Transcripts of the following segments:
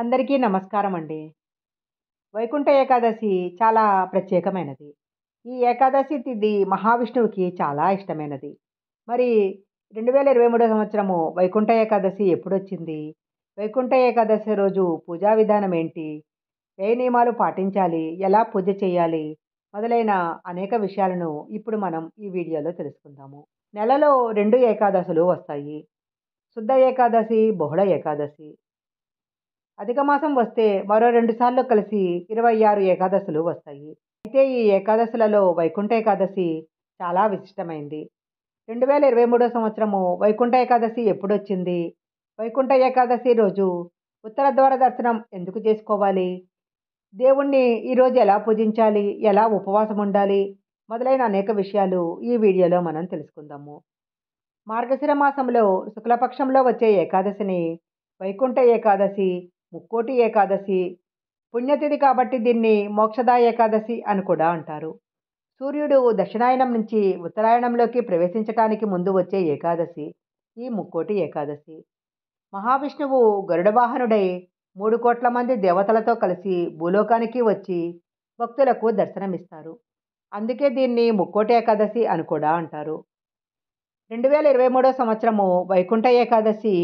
అందరికీ నమస్కారం అండి వైకుంఠ ఏకాదశి చాలా ప్రత్యేకమైనది ఈ ఏకాదశి తిథి మహావిష్ణువుకి చాలా ఇష్టమైనది మరి రెండు వేల ఇరవై మూడో సంవత్సరము వైకుంఠ ఏకాదశి ఎప్పుడొచ్చింది వైకుంఠ ఏకాదశి రోజు పూజా విధానం ఏంటి ఏ నియమాలు పాటించాలి ఎలా పూజ చేయాలి మొదలైన అనేక విషయాలను ఇప్పుడు మనం ఈ వీడియోలో తెలుసుకుందాము నెలలో రెండు ఏకాదశులు వస్తాయి శుద్ధ ఏకాదశి బహుళ ఏకాదశి అధిక మాసం వస్తే మరో రెండుసార్లు కలిసి ఇరవై ఆరు ఏకాదశులు వస్తాయి అయితే ఈ ఏకాదశులలో వైకుంఠ ఏకాదశి చాలా విశిష్టమైంది రెండు వేల ఇరవై మూడో సంవత్సరము వైకుంఠ ఏకాదశి ఎప్పుడొచ్చింది వైకుంఠ ఏకాదశి రోజు ఉత్తర ద్వార దర్శనం ఎందుకు చేసుకోవాలి దేవుణ్ణి ఈరోజు ఎలా పూజించాలి ఎలా ఉపవాసం ఉండాలి మొదలైన అనేక విషయాలు ఈ వీడియోలో మనం తెలుసుకుందాము మార్గశిర మాసంలో శుక్లపక్షంలో వచ్చే ఏకాదశిని వైకుంఠ ఏకాదశి ముక్కోటి ఏకాదశి పుణ్యతిథి కాబట్టి దీన్ని మోక్షదా ఏకాదశి అని కూడా అంటారు సూర్యుడు దక్షిణాయనం నుంచి ఉత్తరాయణంలోకి ప్రవేశించటానికి ముందు వచ్చే ఏకాదశి ఈ ముక్కోటి ఏకాదశి మహావిష్ణువు గరుడవాహనుడై మూడు కోట్ల మంది దేవతలతో కలిసి భూలోకానికి వచ్చి భక్తులకు దర్శనమిస్తారు అందుకే దీన్ని ముక్కోటి ఏకాదశి అని కూడా అంటారు రెండు వేల ఇరవై మూడో సంవత్సరము వైకుంఠ ఏకాదశి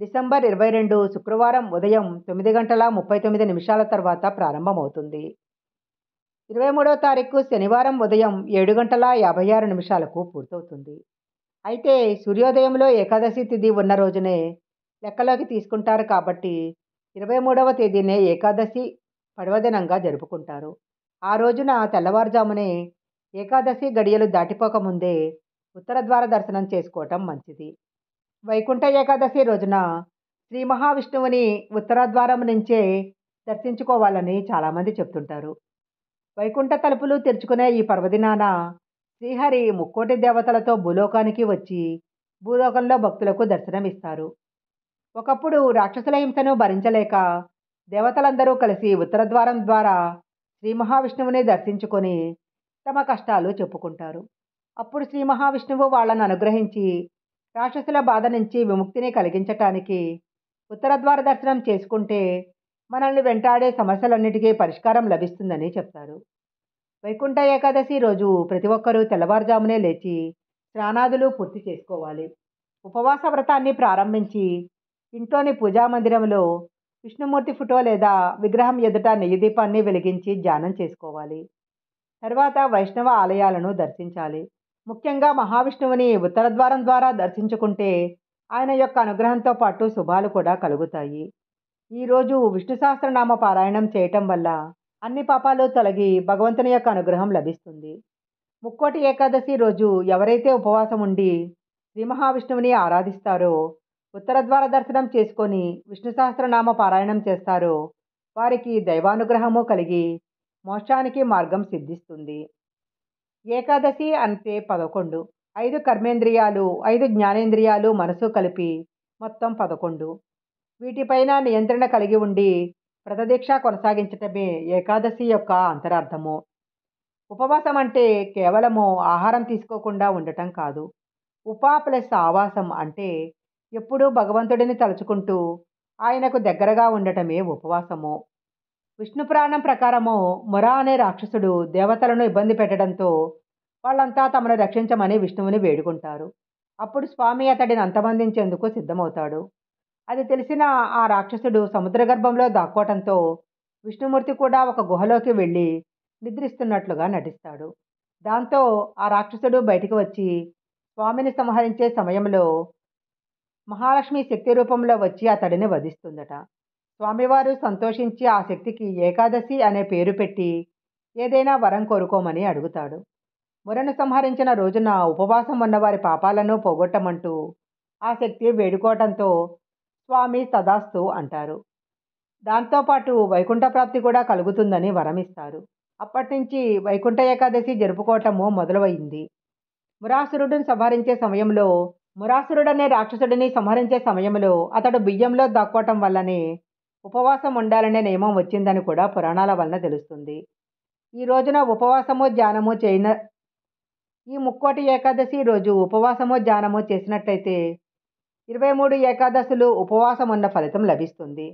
డిసెంబర్ ఇరవై రెండు శుక్రవారం ఉదయం తొమ్మిది గంటల ముప్పై తొమ్మిది నిమిషాల తర్వాత ప్రారంభమవుతుంది ఇరవై మూడవ తారీఖు శనివారం ఉదయం ఏడు గంటల యాభై ఆరు నిమిషాలకు పూర్తవుతుంది అయితే సూర్యోదయంలో ఏకాదశి తిథి ఉన్న రోజునే లెక్కలోకి తీసుకుంటారు కాబట్టి ఇరవై మూడవ తేదీనే ఏకాదశి పడవదినంగా జరుపుకుంటారు ఆ రోజున తెల్లవారుజామునే ఏకాదశి గడియలు దాటిపోకముందే ఉత్తర ద్వార దర్శనం చేసుకోవటం మంచిది వైకుంఠ ఏకాదశి రోజున శ్రీ మహావిష్ణువుని ఉత్తరద్వారం నుంచే దర్శించుకోవాలని చాలామంది చెప్తుంటారు వైకుంఠ తలుపులు తెరుచుకునే ఈ పర్వదినాన శ్రీహరి ముక్కోటి దేవతలతో భూలోకానికి వచ్చి భూలోకంలో భక్తులకు దర్శనమిస్తారు ఒకప్పుడు రాక్షసుల హింసను భరించలేక దేవతలందరూ కలిసి ఉత్తరద్వారం ద్వారా శ్రీ మహావిష్ణువుని దర్శించుకొని తమ కష్టాలు చెప్పుకుంటారు అప్పుడు శ్రీ మహావిష్ణువు వాళ్ళను అనుగ్రహించి రాక్షసుల బాధ నుంచి విముక్తిని కలిగించటానికి ఉత్తరద్వార దర్శనం చేసుకుంటే మనల్ని వెంటాడే సమస్యలన్నిటికీ పరిష్కారం లభిస్తుందని చెప్తారు వైకుంఠ ఏకాదశి రోజు ప్రతి ఒక్కరూ తెల్లవారుజామునే లేచి స్నానాదులు పూర్తి చేసుకోవాలి ఉపవాస వ్రతాన్ని ప్రారంభించి ఇంట్లోని పూజా మందిరంలో విష్ణుమూర్తి ఫోటో లేదా విగ్రహం ఎదుట నెయ్యి దీపాన్ని వెలిగించి ధ్యానం చేసుకోవాలి తర్వాత వైష్ణవ ఆలయాలను దర్శించాలి ముఖ్యంగా మహావిష్ణువుని ఉత్తర ద్వారం ద్వారా దర్శించుకుంటే ఆయన యొక్క అనుగ్రహంతో పాటు శుభాలు కూడా కలుగుతాయి ఈరోజు విష్ణు సహస్రనామ పారాయణం చేయటం వల్ల అన్ని పాపాలు తొలగి భగవంతుని యొక్క అనుగ్రహం లభిస్తుంది ముక్కోటి ఏకాదశి రోజు ఎవరైతే ఉపవాసం ఉండి శ్రీ మహావిష్ణువుని ఆరాధిస్తారో ఉత్తర ద్వార దర్శనం చేసుకొని విష్ణు సహస్రనామ పారాయణం చేస్తారో వారికి దైవానుగ్రహము కలిగి మోక్షానికి మార్గం సిద్ధిస్తుంది ఏకాదశి అంటే పదకొండు ఐదు కర్మేంద్రియాలు ఐదు జ్ఞానేంద్రియాలు మనసు కలిపి మొత్తం పదకొండు వీటిపైన నియంత్రణ కలిగి ఉండి వ్రతదీక్ష కొనసాగించటమే ఏకాదశి యొక్క అంతరార్థము ఉపవాసం అంటే కేవలము ఆహారం తీసుకోకుండా ఉండటం కాదు ఉపా ప్లస్ ఆవాసం అంటే ఎప్పుడూ భగవంతుడిని తలుచుకుంటూ ఆయనకు దగ్గరగా ఉండటమే ఉపవాసము విష్ణు పురాణం ప్రకారము మురా అనే రాక్షసుడు దేవతలను ఇబ్బంది పెట్టడంతో వాళ్ళంతా తమను రక్షించమని విష్ణువుని వేడుకుంటారు అప్పుడు స్వామి అతడిని అంతమందించేందుకు సిద్ధమవుతాడు అది తెలిసిన ఆ రాక్షసుడు సముద్ర గర్భంలో దాక్కోవటంతో విష్ణుమూర్తి కూడా ఒక గుహలోకి వెళ్ళి నిద్రిస్తున్నట్లుగా నటిస్తాడు దాంతో ఆ రాక్షసుడు బయటికి వచ్చి స్వామిని సంహరించే సమయంలో మహాలక్ష్మి శక్తి రూపంలో వచ్చి అతడిని వధిస్తుందట స్వామివారు సంతోషించి ఆ శక్తికి ఏకాదశి అనే పేరు పెట్టి ఏదైనా వరం కోరుకోమని అడుగుతాడు మురను సంహరించిన రోజున ఉపవాసం ఉన్నవారి పాపాలను పోగొట్టమంటూ ఆ శక్తి వేడుకోవటంతో స్వామి సదాస్తు అంటారు దాంతోపాటు వైకుంఠ ప్రాప్తి కూడా కలుగుతుందని వరమిస్తారు అప్పటి నుంచి వైకుంఠ ఏకాదశి జరుపుకోవటము మొదలవయింది మురాసురుడిని సంహరించే సమయంలో మురాసురుడనే రాక్షసుడిని సంహరించే సమయంలో అతడు బియ్యంలో దాక్కోవటం వల్లనే ఉపవాసం ఉండాలనే నియమం వచ్చిందని కూడా పురాణాల వలన తెలుస్తుంది ఈ రోజున ఉపవాసము ధ్యానము చేయన ఈ ముక్కోటి ఏకాదశి రోజు ఉపవాసము ధ్యానము చేసినట్టయితే ఇరవై మూడు ఏకాదశులు ఉపవాసం ఉన్న ఫలితం లభిస్తుంది